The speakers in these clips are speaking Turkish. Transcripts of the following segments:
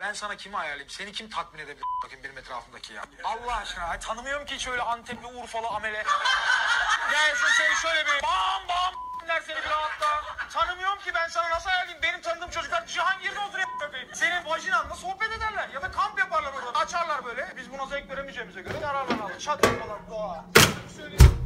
Ben sana kimi ayarlayayım? Seni kim tatmin edebilir bakayım benim etrafımdaki ya? Allah aşkına ay, tanımıyorum ki hiç öyle Antepli Urfalı amele. Gelsin seni şöyle bir bam bam der seni bir rahatla. Tanımıyorum ki ben sana nasıl ayarlayayım? Benim tanıdığım çocuklar Cihan oturuyor bakayım. Senin vajinanla sohbet ederler ya da kamp yaparlar orada. Açarlar böyle. Biz buna zevk veremeyeceğimize göre yararlanalım. Çadır falan doğa. Söyleyeyim.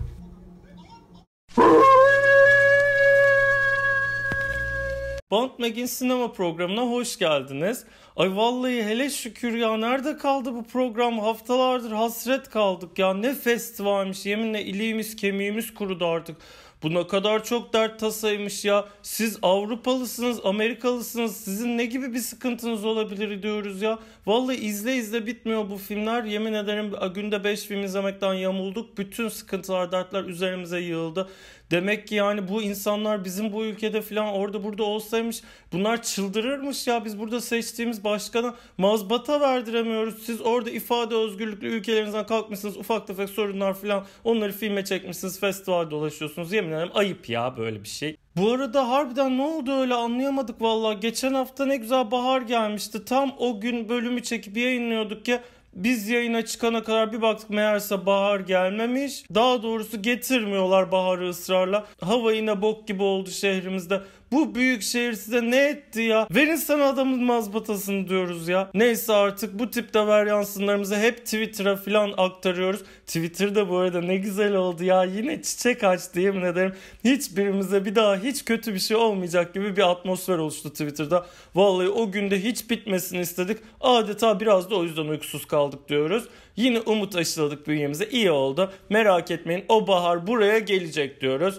Bond Mag'in sinema programına hoş geldiniz. Ay vallahi hele şükür ya nerede kaldı bu program? Haftalardır hasret kaldık ya. Ne festivalmiş yeminle iliğimiz kemiğimiz kurudu artık. Buna kadar çok dert tasaymış ya. Siz Avrupalısınız, Amerikalısınız. Sizin ne gibi bir sıkıntınız olabilir diyoruz ya. Vallahi izle izle bitmiyor bu filmler. Yemin ederim günde 5 film izlemekten yamulduk. Bütün sıkıntılar, dertler üzerimize yığıldı. Demek ki yani bu insanlar bizim bu ülkede falan orada burada olsaymış bunlar çıldırırmış ya biz burada seçtiğimiz başkana mazbata verdiremiyoruz. Siz orada ifade özgürlüklü ülkelerinizden kalkmışsınız ufak tefek sorunlar falan onları filme çekmişsiniz festival dolaşıyorsunuz. Yemin ederim ayıp ya böyle bir şey. Bu arada harbiden ne oldu öyle anlayamadık valla. Geçen hafta ne güzel bahar gelmişti. Tam o gün bölümü çekip yayınlıyorduk ya. Biz yayına çıkana kadar bir baktık meğerse bahar gelmemiş. Daha doğrusu getirmiyorlar baharı ısrarla. Hava yine bok gibi oldu şehrimizde. Bu büyük şehir size ne etti ya? Verin sana adamın mazbatasını diyoruz ya. Neyse artık bu tip de varyansınlarımızı hep Twitter'a falan aktarıyoruz. Twitter'da bu arada ne güzel oldu ya. Yine çiçek açtı yemin ederim. Hiçbirimize bir daha hiç kötü bir şey olmayacak gibi bir atmosfer oluştu Twitter'da. Vallahi o günde hiç bitmesini istedik. Adeta biraz da o yüzden uykusuz kaldık diyoruz. Yine umut aşıladık bünyemize. İyi oldu. Merak etmeyin o bahar buraya gelecek diyoruz.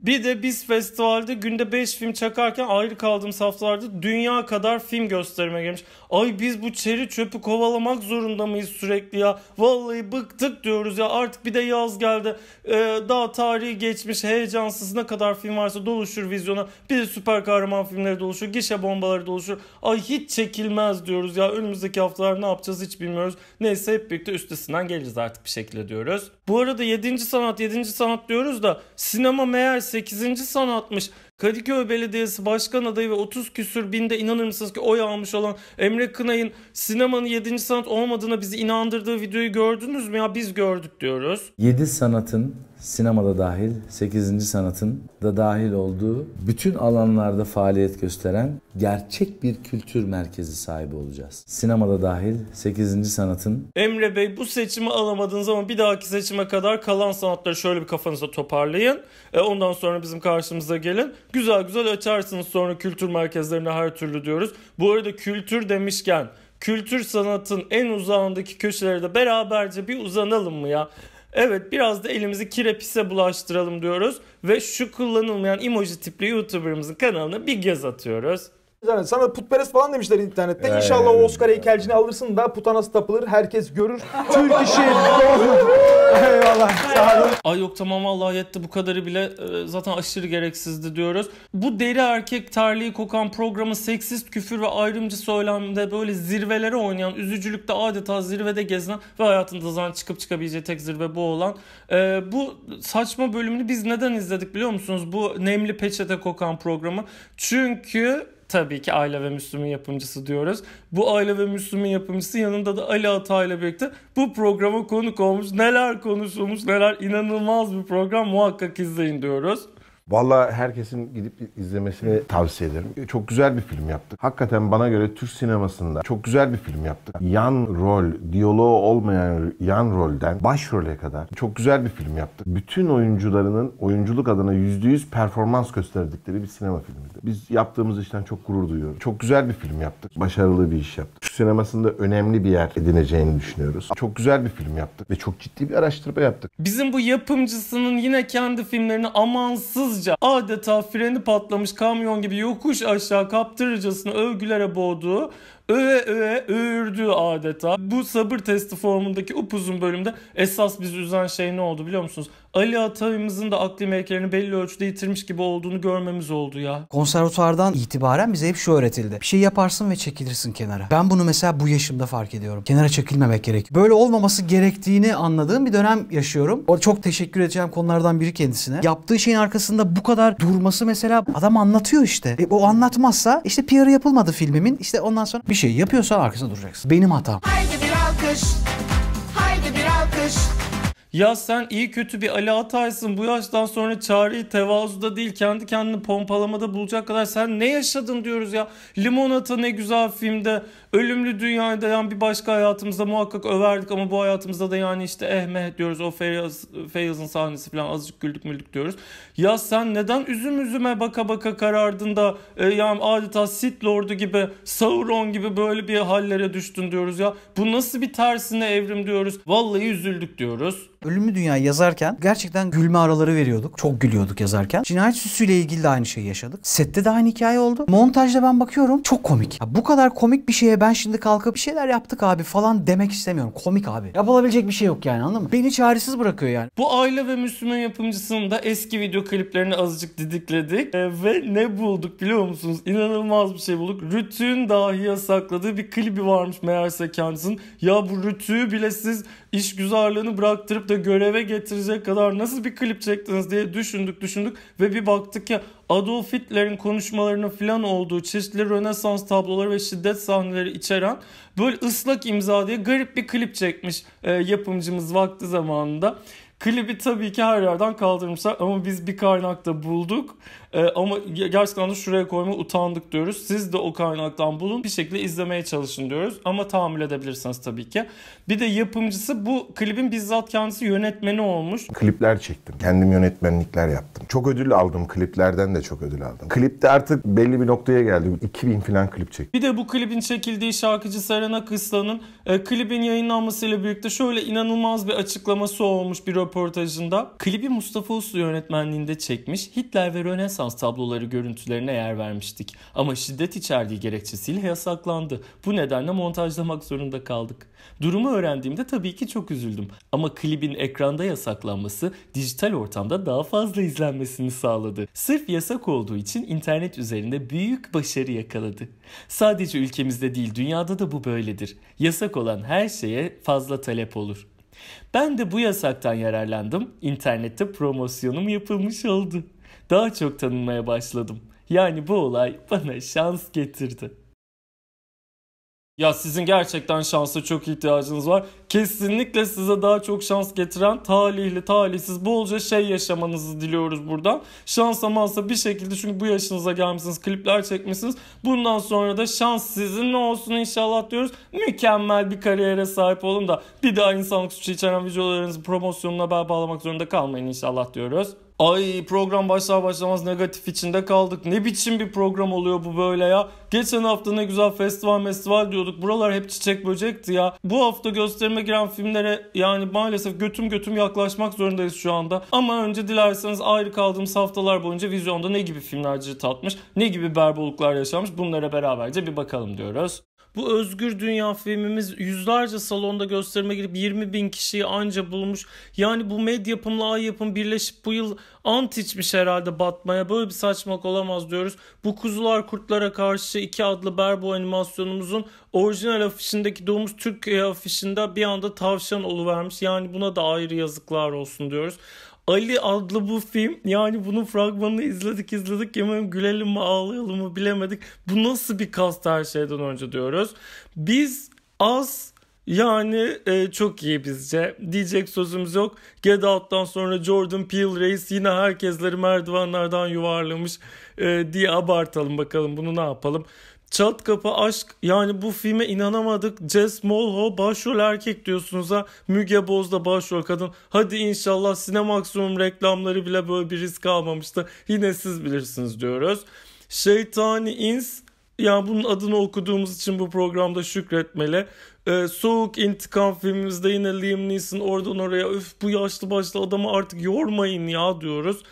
Bir de biz festivalde günde 5 film çakarken ayrı kaldığım haftalarda dünya kadar film gösterime gelmiş. Ay biz bu çeri çöpü kovalamak zorunda mıyız sürekli ya? Vallahi bıktık diyoruz ya artık bir de yaz geldi. Ee, daha tarihi geçmiş heyecansız ne kadar film varsa doluşur vizyona. Bir de süper kahraman filmleri doluşur, gişe bombaları doluşur. Ay hiç çekilmez diyoruz ya önümüzdeki haftalar ne yapacağız hiç bilmiyoruz. Neyse hep birlikte üstesinden geleceğiz artık bir şekilde diyoruz. Bu arada 7. sanat 7. sanat diyoruz da sinema meğer 8. son atmış. Kadıköy Belediyesi Başkan Adayı ve 30 küsür binde inanır mısınız ki oy almış olan Emre Kınay'ın sinemanın 7. sanat olmadığına bizi inandırdığı videoyu gördünüz mü ya biz gördük diyoruz. 7 sanatın sinemada dahil, 8. sanatın da dahil olduğu bütün alanlarda faaliyet gösteren gerçek bir kültür merkezi sahibi olacağız. Sinemada dahil 8. sanatın. Emre Bey bu seçimi alamadığınız ama bir dahaki seçime kadar kalan sanatları şöyle bir kafanıza toparlayın. E, ondan sonra bizim karşımıza gelin. Güzel güzel açarsınız sonra kültür merkezlerine her türlü diyoruz. Bu arada kültür demişken kültür sanatın en uzağındaki köşelerde beraberce bir uzanalım mı ya? Evet biraz da elimizi kire bulaştıralım diyoruz ve şu kullanılmayan emoji tipli YouTuber'ımızın kanalına bir göz atıyoruz. Yani sana putperest falan demişler internette. İnşallah o Oscar heykelcini alırsın da puta nasıl tapılır herkes görür. Türk işi. Eyvallah. Sağ olun. Ay yok tamam Allah yetti bu kadarı bile e, zaten aşırı gereksizdi diyoruz. Bu deri erkek terliği kokan programı seksist küfür ve ayrımcı söylemde böyle zirvelere oynayan, üzücülükte adeta zirvede gezinen ve hayatında zaten çıkıp çıkabileceği tek zirve bu olan. E, bu saçma bölümünü biz neden izledik biliyor musunuz? Bu nemli peçete kokan programı. Çünkü tabii ki Aile ve Müslüm'ün yapımcısı diyoruz. Bu Aile ve Müslüm'ün yapımcısı yanında da Ali Ata ile birlikte bu programa konuk olmuş. Neler konuşulmuş neler inanılmaz bir program muhakkak izleyin diyoruz. Valla herkesin gidip izlemesini tavsiye ederim. Çok güzel bir film yaptık. Hakikaten bana göre Türk sinemasında çok güzel bir film yaptık. Yan rol, diyaloğu olmayan yan rolden başrole kadar çok güzel bir film yaptık. Bütün oyuncularının oyunculuk adına %100 performans gösterdikleri bir sinema filmiydi. Biz yaptığımız işten çok gurur duyuyoruz. Çok güzel bir film yaptık. Başarılı bir iş yaptık. Türk sinemasında önemli bir yer edineceğini düşünüyoruz. Çok güzel bir film yaptık ve çok ciddi bir araştırma yaptık. Bizim bu yapımcısının yine kendi filmlerini amansız hızla adeta freni patlamış kamyon gibi yokuş aşağı kaptırıcasına övgülere boğduğu öve öve öğürdü adeta. Bu sabır testi formundaki upuzun bölümde esas bizi üzen şey ne oldu biliyor musunuz? Ali Atay'ımızın da akli mevkilerini belli ölçüde yitirmiş gibi olduğunu görmemiz oldu ya. Konservatuvardan itibaren bize hep şu öğretildi. Bir şey yaparsın ve çekilirsin kenara. Ben bunu mesela bu yaşımda fark ediyorum. Kenara çekilmemek gerek. Böyle olmaması gerektiğini anladığım bir dönem yaşıyorum. O çok teşekkür edeceğim konulardan biri kendisine. Yaptığı şeyin arkasında bu kadar durması mesela adam anlatıyor işte. E, o anlatmazsa işte PR yapılmadı filmimin. İşte ondan sonra bir şey yapıyorsan arkasında duracaksın. Benim hatam. Haydi bir alkış. Haydi bir alkış. Ya sen iyi kötü bir Ali Ataysın bu yaştan sonra çareyi tevazuda değil kendi kendini pompalamada bulacak kadar sen ne yaşadın diyoruz ya. Limonata ne güzel filmde ölümlü dünyada yani bir başka hayatımızda muhakkak överdik ama bu hayatımızda da yani işte eh meh diyoruz o Feyyaz, Feyyaz'ın sahnesi falan azıcık güldük müldük diyoruz. Ya sen neden üzüm üzüme baka baka karardın da e, yani adeta Sith Lord'u gibi Sauron gibi böyle bir hallere düştün diyoruz ya. Bu nasıl bir tersine evrim diyoruz. Vallahi üzüldük diyoruz. Ölümlü Dünya yazarken gerçekten gülme araları veriyorduk. Çok gülüyorduk yazarken. Cinayet süsüyle ilgili de aynı şeyi yaşadık. Sette de aynı hikaye oldu. Montajda ben bakıyorum çok komik. Ya bu kadar komik bir şeye ben şimdi kalkıp bir şeyler yaptık abi falan demek istemiyorum. Komik abi. Yapılabilecek bir şey yok yani anladın mı? Beni çaresiz bırakıyor yani. Bu aile ve Müslüman yapımcısının da eski video kliplerini azıcık didikledik. E, ve ne bulduk biliyor musunuz? İnanılmaz bir şey bulduk. Rütü'nün dahi yasakladığı bir klibi varmış meğerse kendisinin. Ya bu Rütü'yü bile siz iş güzarlığını bıraktırıp da göreve getirecek kadar nasıl bir klip çektiniz diye düşündük düşündük ve bir baktık ki Adolf Hitler'in konuşmalarının filan olduğu çeşitli Rönesans tabloları ve şiddet sahneleri içeren böyle ıslak imza diye garip bir klip çekmiş e, yapımcımız vakti zamanında. Klibi tabii ki her yerden kaldırmışlar ama biz bir kaynakta bulduk. E, ama gerçekten de şuraya koyma utandık diyoruz. Siz de o kaynaktan bulun bir şekilde izlemeye çalışın diyoruz. Ama tahammül edebilirsiniz tabii ki. Bir de yapımcısı bu klibin bizzat kendisi yönetmeni olmuş. Klipler çektim. Kendim yönetmenlikler yaptım. Çok ödül aldım. Kliplerden de çok ödül aldım. Klipte artık belli bir noktaya geldi. 2000 falan klip çektim. Bir de bu klibin çekildiği şarkıcı Serena Kısla'nın e, klibin yayınlanmasıyla birlikte şöyle inanılmaz bir açıklaması olmuş bir röportajında. Klibi Mustafa Uslu yönetmenliğinde çekmiş. Hitler ve Rönesans Rönesans tabloları görüntülerine yer vermiştik. Ama şiddet içerdiği gerekçesiyle yasaklandı. Bu nedenle montajlamak zorunda kaldık. Durumu öğrendiğimde tabii ki çok üzüldüm. Ama klibin ekranda yasaklanması dijital ortamda daha fazla izlenmesini sağladı. Sırf yasak olduğu için internet üzerinde büyük başarı yakaladı. Sadece ülkemizde değil dünyada da bu böyledir. Yasak olan her şeye fazla talep olur. Ben de bu yasaktan yararlandım. İnternette promosyonum yapılmış oldu daha çok tanınmaya başladım. Yani bu olay bana şans getirdi. Ya sizin gerçekten şansa çok ihtiyacınız var. Kesinlikle size daha çok şans getiren talihli talihsiz bolca şey yaşamanızı diliyoruz buradan. Şansa mansa bir şekilde çünkü bu yaşınıza gelmişsiniz klipler çekmişsiniz. Bundan sonra da şans sizinle olsun inşallah diyoruz. Mükemmel bir kariyere sahip olun da bir daha insanlık suçu içeren videolarınızın promosyonuna bağlamak zorunda kalmayın inşallah diyoruz. Ay program başlar başlamaz negatif içinde kaldık. Ne biçim bir program oluyor bu böyle ya. Geçen hafta ne güzel festival festival diyorduk. Buralar hep çiçek böcekti ya. Bu hafta gösterime giren filmlere yani maalesef götüm götüm yaklaşmak zorundayız şu anda. Ama önce dilerseniz ayrı kaldığımız haftalar boyunca vizyonda ne gibi filmler tatmış, ne gibi berboluklar yaşanmış bunlara beraberce bir bakalım diyoruz. Bu Özgür Dünya filmimiz yüzlerce salonda gösterime girip 20 bin kişiyi anca bulmuş. Yani bu med yapımla ay yapım birleşip bu yıl ant içmiş herhalde batmaya. Böyle bir saçmak olamaz diyoruz. Bu Kuzular Kurtlara Karşı iki adlı Berbo animasyonumuzun orijinal afişindeki Domuz Türk afişinde bir anda tavşan oluvermiş. Yani buna da ayrı yazıklar olsun diyoruz. Ali adlı bu film yani bunun fragmanını izledik izledik yemin gülelim mi ağlayalım mı bilemedik. Bu nasıl bir kast her şeyden önce diyoruz. Biz az yani e, çok iyi bizce. Diyecek sözümüz yok. Get Out'tan sonra Jordan Peele Reis yine herkesleri merdivenlerden yuvarlamış e, diye abartalım bakalım bunu ne yapalım. Çat kapı aşk yani bu filme inanamadık. Jess Molho başrol erkek diyorsunuz ha. Müge Boz da başrol kadın. Hadi inşallah Sinemaksimum reklamları bile böyle bir risk almamıştı. Yine siz bilirsiniz diyoruz. Şeytani ins yani bunun adını okuduğumuz için bu programda şükretmeli. Ee, Soğuk İntikam filmimizde yine Liam Neeson oradan oraya öf bu yaşlı başlı adamı artık yormayın ya diyoruz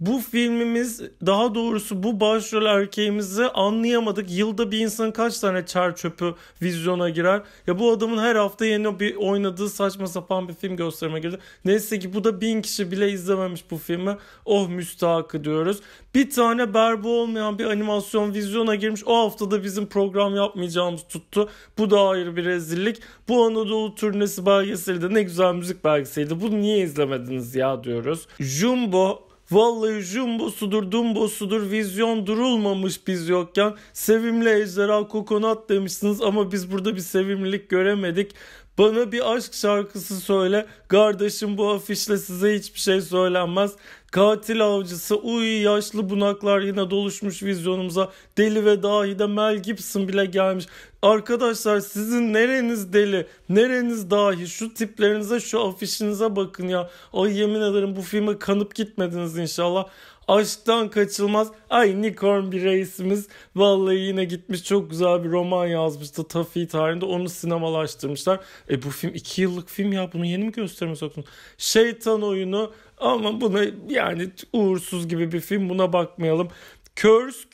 bu filmimiz daha doğrusu bu başrol erkeğimizi anlayamadık. Yılda bir insan kaç tane çer çöpü vizyona girer? Ya bu adamın her hafta yeni bir oynadığı saçma sapan bir film gösterime girdi. Neyse ki bu da bin kişi bile izlememiş bu filmi. Oh müstahakı diyoruz. Bir tane berbu olmayan bir animasyon vizyona girmiş. O haftada bizim program yapmayacağımız tuttu. Bu da ayrı bir rezillik. Bu Anadolu turnesi belgeseli de ne güzel müzik belgeseliydi. Bunu niye izlemediniz ya diyoruz. Jumbo Vallahi jumbosudur, dumbosudur, vizyon durulmamış biz yokken. Sevimli ejderha kokonat demişsiniz ama biz burada bir sevimlilik göremedik. Bana bir aşk şarkısı söyle. Kardeşim bu afişle size hiçbir şey söylenmez. Katil avcısı uy yaşlı bunaklar yine doluşmuş vizyonumuza. Deli ve dahi de Mel Gibson bile gelmiş. Arkadaşlar sizin nereniz deli, nereniz dahi şu tiplerinize şu afişinize bakın ya. Ay yemin ederim bu filme kanıp gitmediniz inşallah. Aşktan kaçılmaz. Ay Nikon bir reisimiz. Vallahi yine gitmiş çok güzel bir roman yazmıştı. Tafi tarihinde onu sinemalaştırmışlar. E bu film 2 yıllık film ya. Bunu yeni mi göstermiş soktun? Şeytan oyunu ama buna yani uğursuz gibi bir film buna bakmayalım. Kursk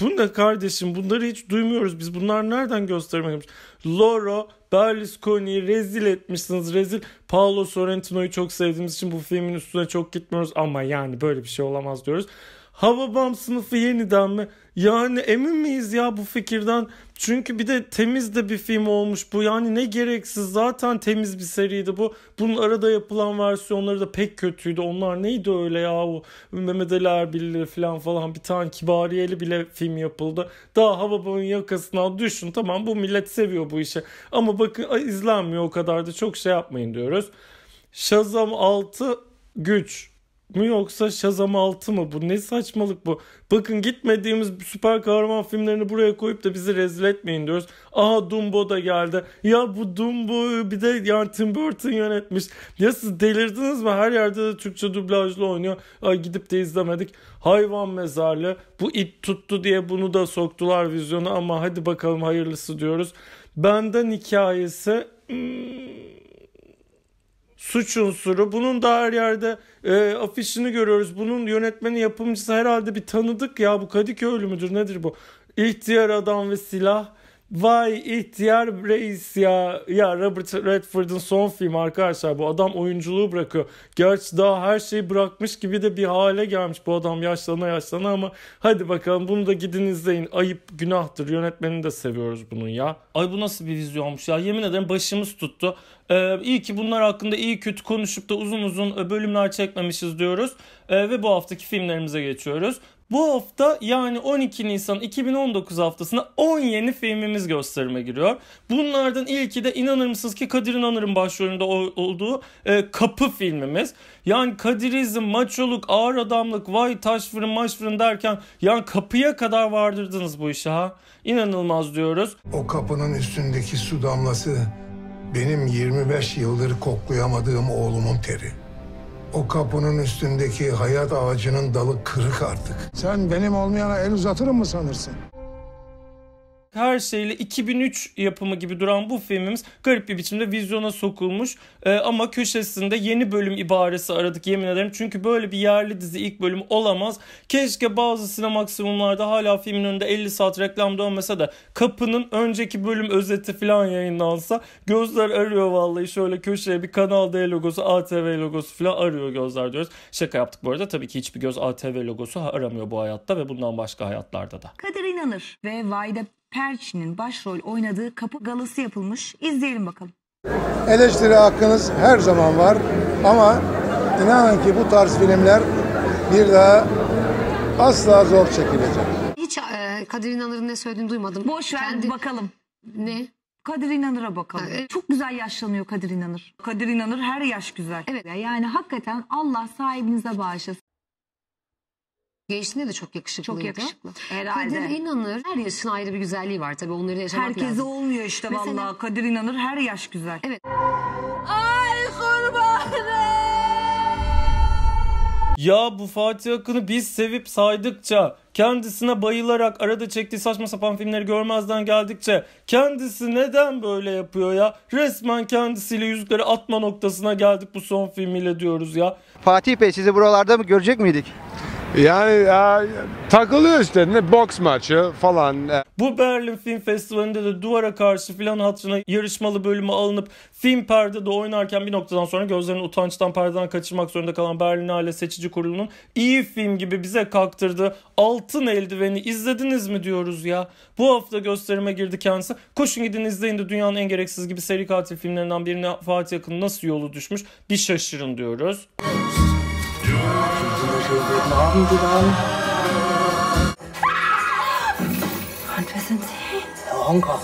bu ne kardeşim bunları hiç duymuyoruz biz bunlar nereden göstermeliyiz? Loro Berlusconi'yi rezil etmişsiniz rezil Paolo Sorrentino'yu çok sevdiğimiz için bu filmin üstüne çok gitmiyoruz ama yani böyle bir şey olamaz diyoruz Havabam sınıfı yeniden mi? Yani emin miyiz ya bu fikirden? Çünkü bir de temiz de bir film olmuş bu. Yani ne gereksiz zaten temiz bir seriydi bu. Bunun arada yapılan versiyonları da pek kötüydü. Onlar neydi öyle ya o Mehmet Ali Erbil'li falan falan bir tane kibariyeli bile film yapıldı. Daha Hababam'ın yakasına düşün tamam bu millet seviyor bu işi. Ama bakın izlenmiyor o kadar da çok şey yapmayın diyoruz. Shazam 6 güç mı yoksa Shazam 6 mı? Bu ne saçmalık bu? Bakın gitmediğimiz süper kahraman filmlerini buraya koyup da bizi rezil etmeyin diyoruz. Aha Dumbo da geldi. Ya bu Dumbo bir de yani Tim Burton yönetmiş. Ya siz delirdiniz mi? Her yerde de Türkçe dublajlı oynuyor. Ay gidip de izlemedik. Hayvan mezarlı. Bu it tuttu diye bunu da soktular vizyonu ama hadi bakalım hayırlısı diyoruz. Benden hikayesi hmm suç unsuru. Bunun da her yerde e, afişini görüyoruz. Bunun yönetmeni yapımcısı herhalde bir tanıdık ya bu Kadıköylü müdür nedir bu? İhtiyar adam ve silah Vay ihtiyar reis ya. Ya Robert Redford'ın son filmi arkadaşlar bu adam oyunculuğu bırakıyor. Gerçi daha her şeyi bırakmış gibi de bir hale gelmiş bu adam yaşlana yaşlana ama hadi bakalım bunu da gidin izleyin. Ayıp günahtır yönetmenini de seviyoruz bunun ya. Ay bu nasıl bir vizyonmuş ya yemin ederim başımız tuttu. Ee, iyi ki bunlar hakkında iyi kötü konuşup da uzun uzun e, bölümler çekmemişiz diyoruz. Ee, ve bu haftaki filmlerimize geçiyoruz. Bu hafta yani 12 Nisan 2019 haftasında 10 yeni filmimiz gösterime giriyor. Bunlardan ilki de inanır mısınız ki Kadir İnanır'ın başrolünde olduğu e, Kapı filmimiz. Yani Kadirizm, maçoluk, ağır adamlık, vay taş fırın maç fırın derken yani kapıya kadar vardırdınız bu işi ha. İnanılmaz diyoruz. O kapının üstündeki su damlası benim 25 yıldır koklayamadığım oğlumun teri. O kapının üstündeki hayat ağacının dalı kırık artık. Sen benim olmayana el uzatırım mı sanırsın? her şeyle 2003 yapımı gibi duran bu filmimiz garip bir biçimde vizyona sokulmuş. E, ama köşesinde yeni bölüm ibaresi aradık yemin ederim. Çünkü böyle bir yerli dizi ilk bölümü olamaz. Keşke bazı sinemaksimumlarda hala filmin önünde 50 saat reklam dönmese de kapının önceki bölüm özeti falan yayınlansa gözler arıyor vallahi şöyle köşeye bir Kanal D logosu, ATV logosu falan arıyor gözler diyoruz. Şaka yaptık bu arada tabii ki hiçbir göz ATV logosu aramıyor bu hayatta ve bundan başka hayatlarda da. Kadir inanır ve Vayda Perçin'in başrol oynadığı kapı galası yapılmış. İzleyelim bakalım. Eleştiri hakkınız her zaman var ama inanın ki bu tarz filmler bir daha asla zor çekilecek. Hiç e, Kadir İnanır'ın ne söylediğini duymadım. Boş ver Kendi... bakalım. Ne? Kadir İnanır'a bakalım. evet. Çok güzel yaşlanıyor Kadir İnanır. Kadir İnanır her yaş güzel. Evet. Yani hakikaten Allah sahibinize bağışlasın. Gençliğinde de çok yakışıklıydı. Çok yakışıklı. Herhalde. Kadir İnanır her yaşın ayrı bir güzelliği var tabii onları yaşamak Herkese lazım. olmuyor işte Mesela... vallahi. Kadir İnanır her yaş güzel. Evet. Ay kurbanım. Ya bu Fatih Akın'ı biz sevip saydıkça, kendisine bayılarak arada çektiği saçma sapan filmleri görmezden geldikçe kendisi neden böyle yapıyor ya? Resmen kendisiyle yüzükleri atma noktasına geldik bu son filmiyle diyoruz ya. Fatih Bey sizi buralarda mı görecek miydik? Yani e, takılıyor işte ne boks maçı falan. E. Bu Berlin Film Festivali'nde de duvara karşı filan hatırına yarışmalı bölümü alınıp film perdede oynarken bir noktadan sonra gözlerini utançtan perdeden kaçırmak zorunda kalan Berlin Aile Seçici Kurulu'nun iyi film gibi bize kaktırdığı Altın Eldiveni izlediniz mi diyoruz ya. Bu hafta gösterime girdi kendisi. Koşun gidin izleyin de dünyanın en gereksiz gibi seri katil filmlerinden birine Fatih Akın nasıl yolu düşmüş bir şaşırın diyoruz schönen guten Abend, Ivan. Und wir sind Sie? Hongkong.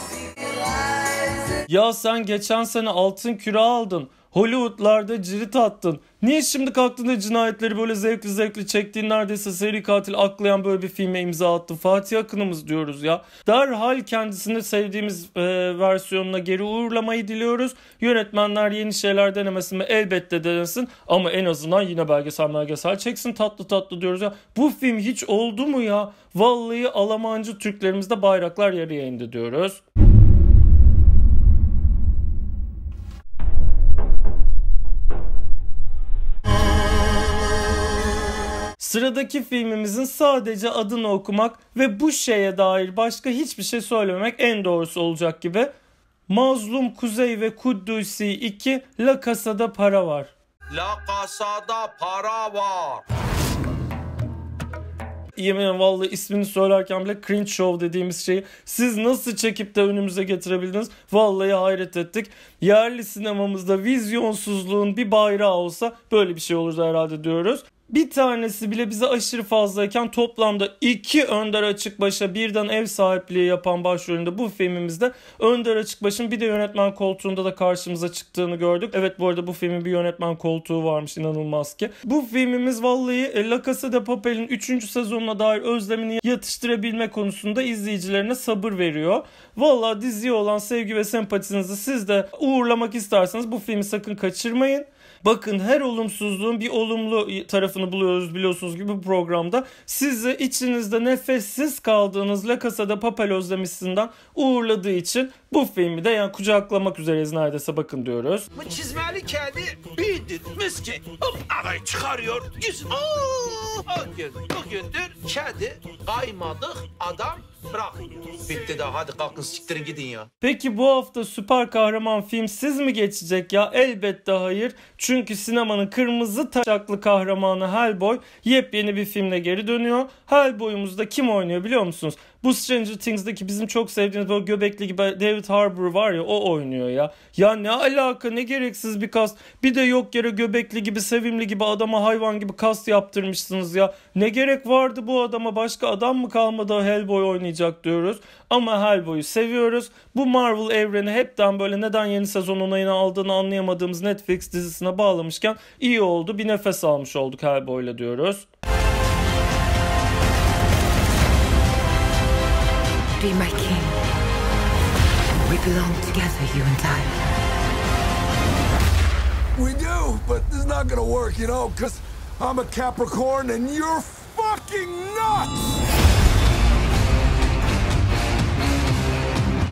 Ya sen geçen sene altın küre aldın. Hollywood'larda cirit attın. Niye şimdi kalktın da cinayetleri böyle zevkli zevkli çektiğin neredeyse seri katil aklayan böyle bir filme imza attın. Fatih Akın'ımız diyoruz ya. Derhal kendisini sevdiğimiz e, versiyonuna geri uğurlamayı diliyoruz. Yönetmenler yeni şeyler denemesin mi? Elbette denesin ama en azından yine belgesel belgesel çeksin tatlı tatlı diyoruz ya. Bu film hiç oldu mu ya? Vallahi Almancı Türklerimizde bayraklar yarıya indi diyoruz. Sıradaki filmimizin sadece adını okumak ve bu şeye dair başka hiçbir şey söylememek en doğrusu olacak gibi. Mazlum Kuzey ve Kudüs'i 2 La Casa'da para var. La Casa'da para var. Yemin vallahi ismini söylerken bile cringe show dediğimiz şeyi siz nasıl çekip de önümüze getirebildiniz? Vallahi hayret ettik. Yerli sinemamızda vizyonsuzluğun bir bayrağı olsa böyle bir şey olurdu herhalde diyoruz bir tanesi bile bize aşırı fazlayken toplamda iki Önder Açıkbaş'a birden ev sahipliği yapan başrolünde bu filmimizde Önder başın bir de yönetmen koltuğunda da karşımıza çıktığını gördük. Evet bu arada bu filmin bir yönetmen koltuğu varmış inanılmaz ki. Bu filmimiz vallahi e, La Casa de Papel'in 3. sezonuna dair özlemini yatıştırabilme konusunda izleyicilerine sabır veriyor. vallahi diziye olan sevgi ve sempatinizi siz de uğurlamak isterseniz bu filmi sakın kaçırmayın. Bakın her olumsuzluğun bir olumlu tarafını buluyoruz biliyorsunuz gibi bu programda. Sizi içinizde nefessiz kaldığınız La Casa de Papel özlemisinden uğurladığı için bu filmi de yani kucaklamak üzereyiz neredeyse bakın diyoruz. Bu çizmeli kedi bir Şimdi miski hop arayı çıkarıyor. Gizli. O gün bugündür kedi kaymadık adam bırak. Bitti daha hadi kalkın siktirin gidin ya. Peki bu hafta süper kahraman film siz mi geçecek ya? Elbette hayır. Çünkü sinemanın kırmızı taşaklı kahramanı Hellboy yepyeni bir filmle geri dönüyor. Hellboy'umuzda kim oynuyor biliyor musunuz? Bu Stranger Things'deki bizim çok sevdiğimiz o göbekli gibi David Harbour var ya o oynuyor ya. Ya ne alaka ne gereksiz bir kas. Bir de yok yere göbekli gibi sevimli gibi adama hayvan gibi kas yaptırmışsınız ya. Ne gerek vardı bu adama başka adam mı kalmadı Hellboy oynayacak diyoruz. Ama Hellboy'u seviyoruz. Bu Marvel evreni hepten böyle neden yeni sezon onayını aldığını anlayamadığımız Netflix dizisine bağlamışken iyi oldu. Bir nefes almış olduk Hellboy'la diyoruz. be my king. We belong together, you and I. We do, but this is not gonna work, you know, because I'm a Capricorn and you're fucking nuts!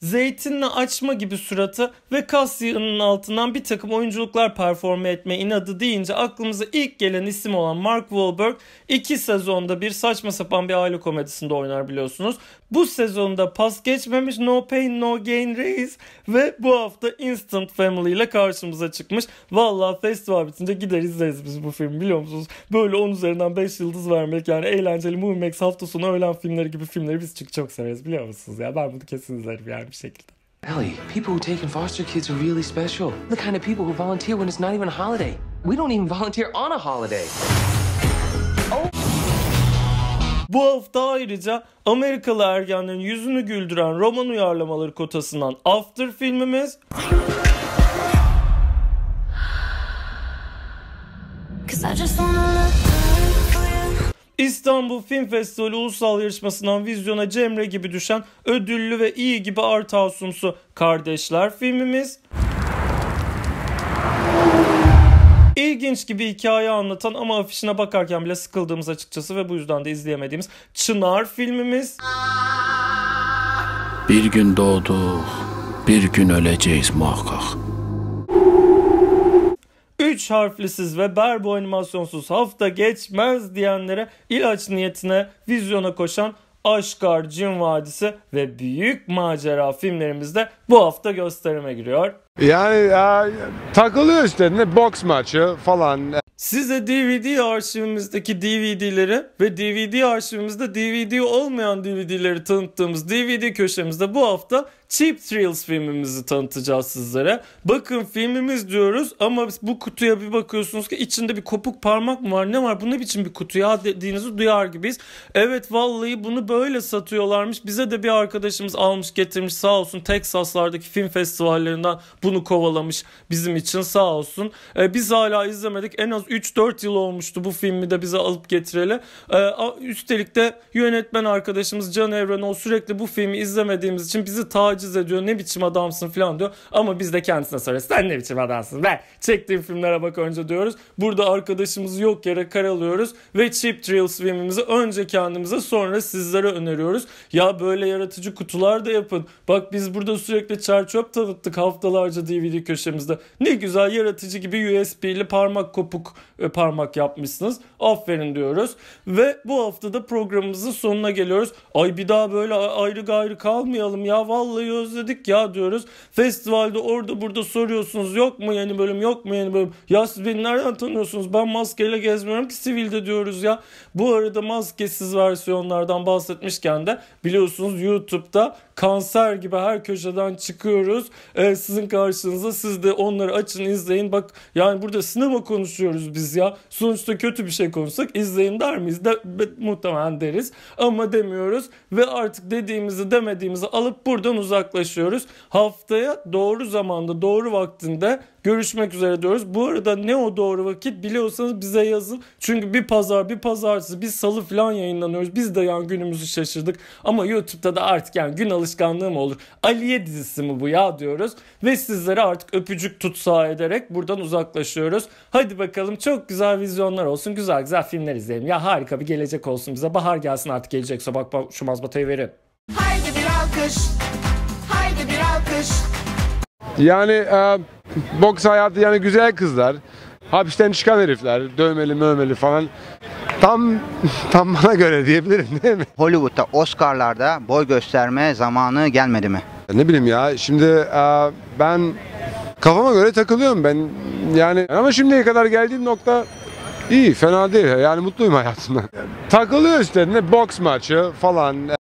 zeytinle açma gibi suratı ve kas yığının altından bir takım oyunculuklar performe etme inadı deyince aklımıza ilk gelen isim olan Mark Wahlberg iki sezonda bir saçma sapan bir aile komedisinde oynar biliyorsunuz. Bu sezonda pas geçmemiş No Pain No Gain Reis ve bu hafta Instant Family ile karşımıza çıkmış. Vallahi festival bitince gider izleriz biz bu filmi biliyor musunuz? Böyle 10 üzerinden 5 yıldız vermek yani eğlenceli Movie Max hafta sonu öğlen filmleri gibi filmleri biz çünkü çok severiz biliyor musunuz ya? Ben bunu kesin izlerim yani bir şekilde. Ellie, people who take in foster kids are really special. The kind of people who volunteer when it's not even a holiday. We don't even volunteer on a holiday. Bu hafta ayrıca Amerikalı ergenlerin yüzünü güldüren roman uyarlamaları kotasından After filmimiz... İstanbul Film Festivali ulusal yarışmasından vizyona Cemre gibi düşen ödüllü ve iyi gibi art Kardeşler filmimiz... ilginç gibi hikaye anlatan ama afişine bakarken bile sıkıldığımız açıkçası ve bu yüzden de izleyemediğimiz Çınar filmimiz. Bir gün doğduk, bir gün öleceğiz muhakkak. Üç harflisiz ve berbo animasyonsuz hafta geçmez diyenlere ilaç niyetine vizyona koşan Aşkar Cin Vadisi ve Büyük Macera filmlerimizde bu hafta gösterime giriyor. Yani ya, takılıyor işte ne box maçı falan. Size DVD arşivimizdeki DVD'leri ve DVD arşivimizde DVD olmayan DVD'leri tanıttığımız DVD köşemizde bu hafta Cheap Thrills filmimizi tanıtacağız sizlere. Bakın filmimiz diyoruz ama bu kutuya bir bakıyorsunuz ki içinde bir kopuk parmak mı var ne var bu ne biçim bir kutu ya dediğinizi duyar gibiyiz. Evet vallahi bunu böyle satıyorlarmış bize de bir arkadaşımız almış getirmiş sağ olsun Texas'la 90'lardaki film festivallerinden bunu kovalamış bizim için sağ olsun. E, biz hala izlemedik. En az 3-4 yıl olmuştu bu filmi de bize alıp getireli. E, ee, üstelik de yönetmen arkadaşımız Can Evrenol sürekli bu filmi izlemediğimiz için bizi taciz ediyor. Ne biçim adamsın falan diyor. Ama biz de kendisine soruyoruz. Sen ne biçim adamsın? Ben çektiğim filmlere bak önce diyoruz. Burada arkadaşımız yok yere karalıyoruz ve Cheap Thrills filmimizi önce kendimize sonra sizlere öneriyoruz. Ya böyle yaratıcı kutular da yapın. Bak biz burada sürekli sürekli çerçöp tanıttık haftalarca DVD köşemizde. Ne güzel yaratıcı gibi USB'li parmak kopuk e, parmak yapmışsınız. Aferin diyoruz. Ve bu haftada programımızın sonuna geliyoruz. Ay bir daha böyle ayrı gayrı kalmayalım ya vallahi özledik ya diyoruz. Festivalde orada burada soruyorsunuz yok mu yeni bölüm yok mu yeni bölüm. Ya siz beni nereden tanıyorsunuz ben maskeyle gezmiyorum ki sivilde diyoruz ya. Bu arada maskesiz versiyonlardan bahsetmişken de biliyorsunuz YouTube'da kanser gibi her köşeden buradan çıkıyoruz. E, sizin karşınıza siz de onları açın izleyin. Bak yani burada sinema konuşuyoruz biz ya. Sonuçta kötü bir şey konuşsak izleyin der miyiz? De, muhtemelen deriz. Ama demiyoruz ve artık dediğimizi demediğimizi alıp buradan uzaklaşıyoruz. Haftaya doğru zamanda doğru vaktinde Görüşmek üzere diyoruz. Bu arada ne o doğru vakit biliyorsanız bize yazın. Çünkü bir pazar bir pazartesi bir salı falan yayınlanıyoruz. Biz de yani günümüzü şaşırdık. Ama YouTube'da da artık yani gün alışkanlığım olur? Aliye dizisi mi bu ya diyoruz. Ve sizlere artık öpücük tutsağı ederek buradan uzaklaşıyoruz. Hadi bakalım çok güzel vizyonlar olsun. Güzel güzel filmler izleyelim. Ya harika bir gelecek olsun bize. Bahar gelsin artık gelecek. bak, şu mazbatayı verin. Haydi bir alkış. Haydi bir alkış. Yani e, boks hayatı yani güzel kızlar. Hapisten çıkan herifler, dövmeli mövmeli falan. Tam tam bana göre diyebilirim değil mi? Hollywood'da Oscar'larda boy gösterme zamanı gelmedi mi? Ne bileyim ya şimdi e, ben kafama göre takılıyorum ben yani ama şimdiye kadar geldiğim nokta iyi fena değil yani mutluyum hayatımda. Takılıyor işte ne boks maçı falan.